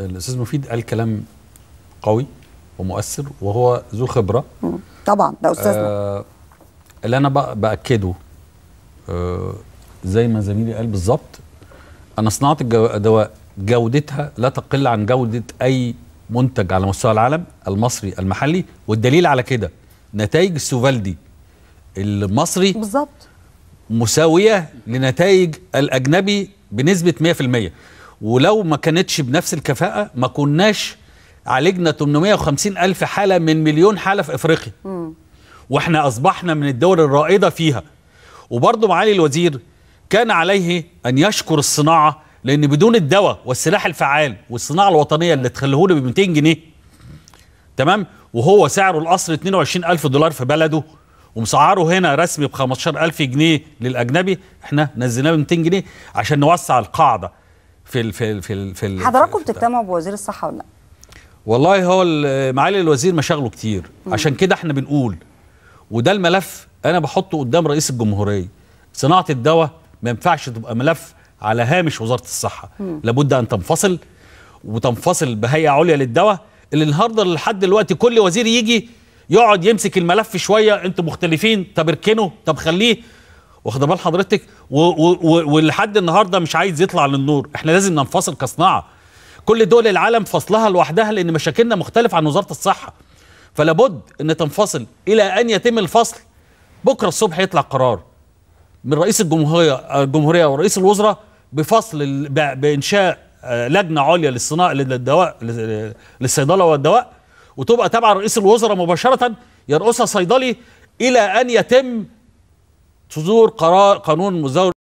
الاستاذ مفيد قال كلام قوي ومؤثر وهو ذو خبره طبعا ده استاذنا آه اللي انا باكده آه زي ما زميلي قال بالظبط ان صناعه الدواء جودتها لا تقل عن جوده اي منتج على مستوى العالم المصري المحلي والدليل على كده نتائج السوفالدي المصري بالظبط مساويه لنتائج الاجنبي بنسبه 100% ولو ما كانتش بنفس الكفاءه ما كناش عالجنا 850 الف حاله من مليون حاله في افريقيا واحنا اصبحنا من الدول الرائده فيها وبرضه معالي الوزير كان عليه ان يشكر الصناعه لان بدون الدواء والسلاح الفعال والصناعه الوطنيه اللي تخليه له ب 200 جنيه تمام وهو سعره الاصل 22000 دولار في بلده ومسعره هنا رسمي ب 15000 جنيه للاجنبي احنا نزلناه ب 200 جنيه عشان نوسع القاعده في الـ في الـ في, في حضراتكم بتجتمعوا بوزير الصحه ولا لا؟ والله هو معالي الوزير مشاغله كتير مم. عشان كده احنا بنقول وده الملف انا بحطه قدام رئيس الجمهوريه صناعه الدواء ما ينفعش تبقى ملف على هامش وزاره الصحه مم. لابد ان تنفصل وتنفصل بهيئه عليا للدواء اللي النهارده لحد دلوقتي كل وزير يجي يقعد يمسك الملف شويه انتوا مختلفين طب اركنه طب خليه واخده بال حضرتك ولحد النهارده مش عايز يطلع للنور احنا لازم ننفصل كصناعه كل دول العالم فصلها لوحدها لان مشاكلنا مختلفه عن وزاره الصحه فلابد ان تنفصل الى ان يتم الفصل بكره الصبح يطلع قرار من رئيس الجمهوريه الجمهوريه ورئيس الوزراء بفصل بانشاء آه، لجنه عليا للصناعه للدواء للصيدله والدواء وتبقى تابعه رئيس الوزراء مباشره يرأسها صيدلي الى ان يتم صدور قرار قانون مزور